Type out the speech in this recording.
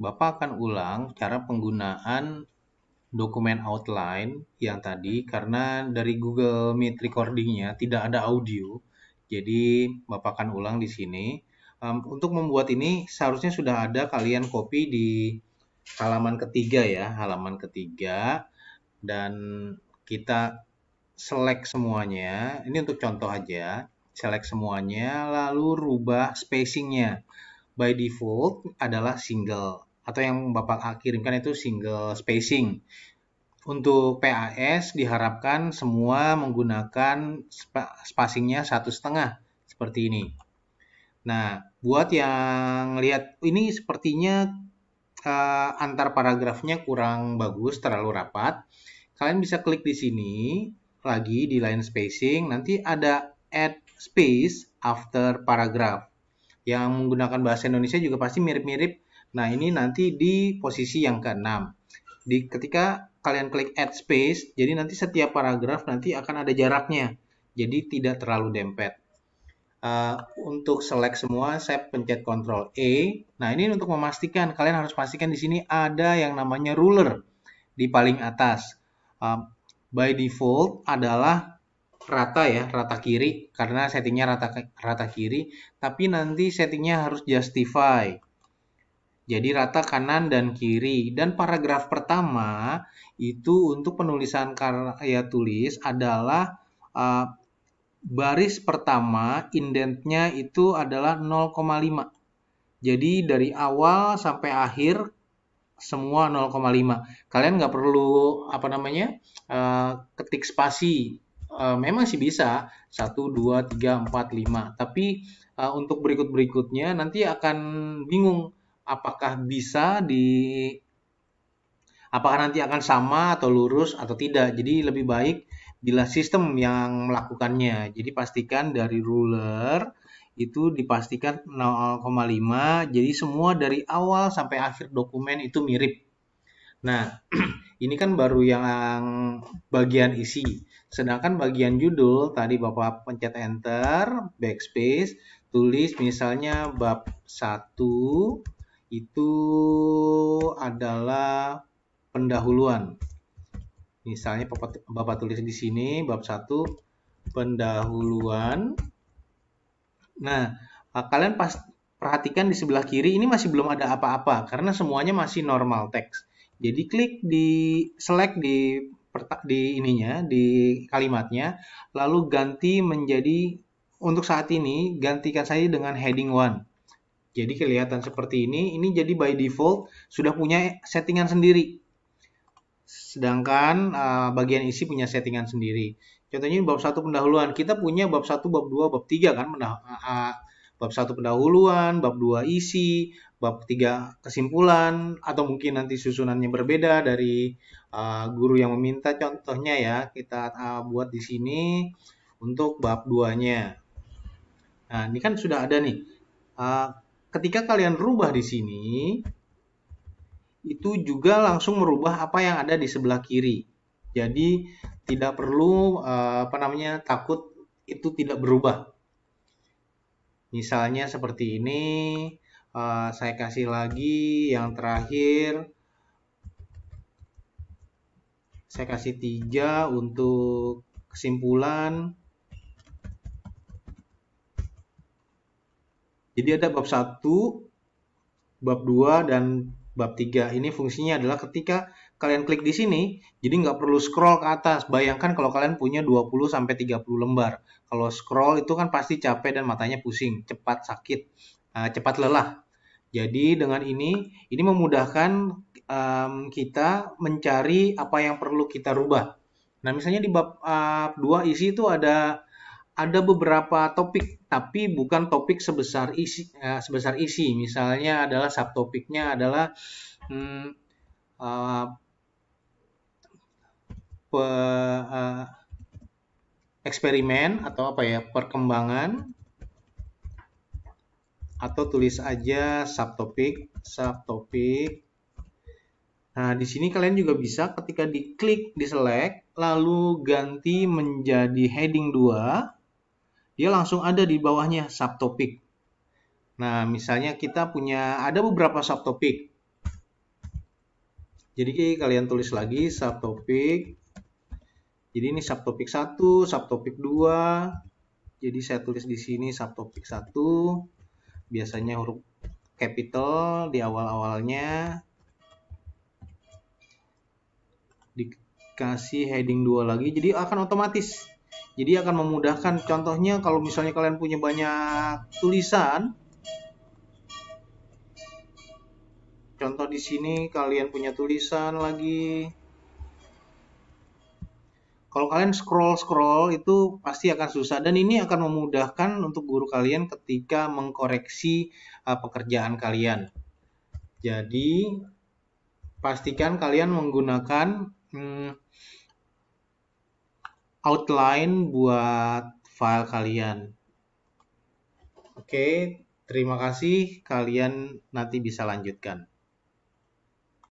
Bapak akan ulang cara penggunaan dokumen outline yang tadi karena dari Google Meet recordingnya tidak ada audio. Jadi Bapak akan ulang di sini. Um, untuk membuat ini seharusnya sudah ada kalian copy di halaman ketiga ya, halaman ketiga dan kita select semuanya. Ini untuk contoh aja. Select semuanya lalu rubah spacingnya by default adalah single atau yang Bapak kirimkan itu single spacing. Untuk PAS diharapkan semua menggunakan spacingnya satu setengah seperti ini. Nah, buat yang lihat ini sepertinya uh, antar paragrafnya kurang bagus, terlalu rapat. Kalian bisa klik di sini lagi di line spacing, nanti ada add space after paragraph. Yang menggunakan bahasa Indonesia juga pasti mirip-mirip Nah, ini nanti di posisi yang keenam. Di ketika kalian klik add space, jadi nanti setiap paragraf nanti akan ada jaraknya. Jadi tidak terlalu dempet. Uh, untuk select semua, saya pencet Ctrl E. Nah, ini untuk memastikan kalian harus pastikan di sini ada yang namanya ruler di paling atas. Uh, by default adalah rata ya, rata kiri karena settingnya rata rata kiri, tapi nanti settingnya harus justify. Jadi rata kanan dan kiri. Dan paragraf pertama itu untuk penulisan karya tulis adalah uh, baris pertama indentnya itu adalah 0,5. Jadi dari awal sampai akhir semua 0,5. Kalian nggak perlu apa namanya uh, ketik spasi. Eh, memang sih bisa 1, 2, 3, 4, 5. Tapi untuk berikut-berikutnya nanti akan bingung apakah bisa di apakah nanti akan sama atau lurus atau tidak. Jadi lebih baik bila sistem yang melakukannya. Jadi pastikan dari ruler itu dipastikan 0,5. Jadi semua dari awal sampai akhir dokumen itu mirip. Nah, ini kan baru yang bagian isi. Sedangkan bagian judul tadi Bapak pencet enter, backspace, tulis misalnya bab 1 itu adalah pendahuluan. Misalnya Bapak, tulis di sini bab 1 pendahuluan. Nah, ah, kalian pas perhatikan di sebelah kiri ini masih belum ada apa-apa karena semuanya masih normal text. Jadi klik di select di di ininya di kalimatnya lalu ganti menjadi untuk saat ini gantikan saya dengan heading 1 jadi kelihatan seperti ini, ini jadi by default sudah punya settingan sendiri. Sedangkan uh, bagian isi punya settingan sendiri. Contohnya ini bab satu pendahuluan, kita punya bab satu, bab dua, bab tiga kan pendah uh, bab satu pendahuluan, bab dua isi, bab tiga kesimpulan atau mungkin nanti susunannya berbeda dari uh, guru yang meminta contohnya ya kita uh, buat di sini untuk bab duanya. Nah, ini kan sudah ada nih. Uh, ketika kalian rubah di sini, itu juga langsung merubah apa yang ada di sebelah kiri. Jadi tidak perlu eh, apa namanya takut itu tidak berubah. Misalnya seperti ini, eh, saya kasih lagi yang terakhir. Saya kasih tiga untuk kesimpulan. Jadi ada bab 1, bab 2 dan bab 3. Ini fungsinya adalah ketika kalian klik di sini, jadi nggak perlu scroll ke atas. Bayangkan kalau kalian punya 20 30 lembar. Kalau scroll itu kan pasti capek dan matanya pusing, cepat sakit, eh, cepat lelah. Jadi dengan ini, ini memudahkan um, kita mencari apa yang perlu kita rubah. Nah misalnya di bab uh, eh, 2 isi itu ada ada beberapa topik tapi bukan topik sebesar isi uh, sebesar isi misalnya adalah subtopiknya adalah hmm, uh, pe, uh, eksperimen atau apa ya perkembangan atau tulis aja subtopik subtopik Nah, di sini kalian juga bisa ketika diklik di lalu ganti menjadi heading 2 dia langsung ada di bawahnya subtopik. Nah, misalnya kita punya ada beberapa subtopik. Jadi kalian tulis lagi subtopik. Jadi ini subtopik 1, subtopik 2. Jadi saya tulis di sini subtopik 1. Biasanya huruf capital di awal-awalnya. Dikasih heading 2 lagi. Jadi akan otomatis jadi akan memudahkan. Contohnya kalau misalnya kalian punya banyak tulisan, contoh di sini kalian punya tulisan lagi. Kalau kalian scroll-scroll itu pasti akan susah dan ini akan memudahkan untuk guru kalian ketika mengkoreksi eh, pekerjaan kalian. Jadi pastikan kalian menggunakan hmm, outline buat file kalian. Oke, terima kasih. Kalian nanti bisa lanjutkan.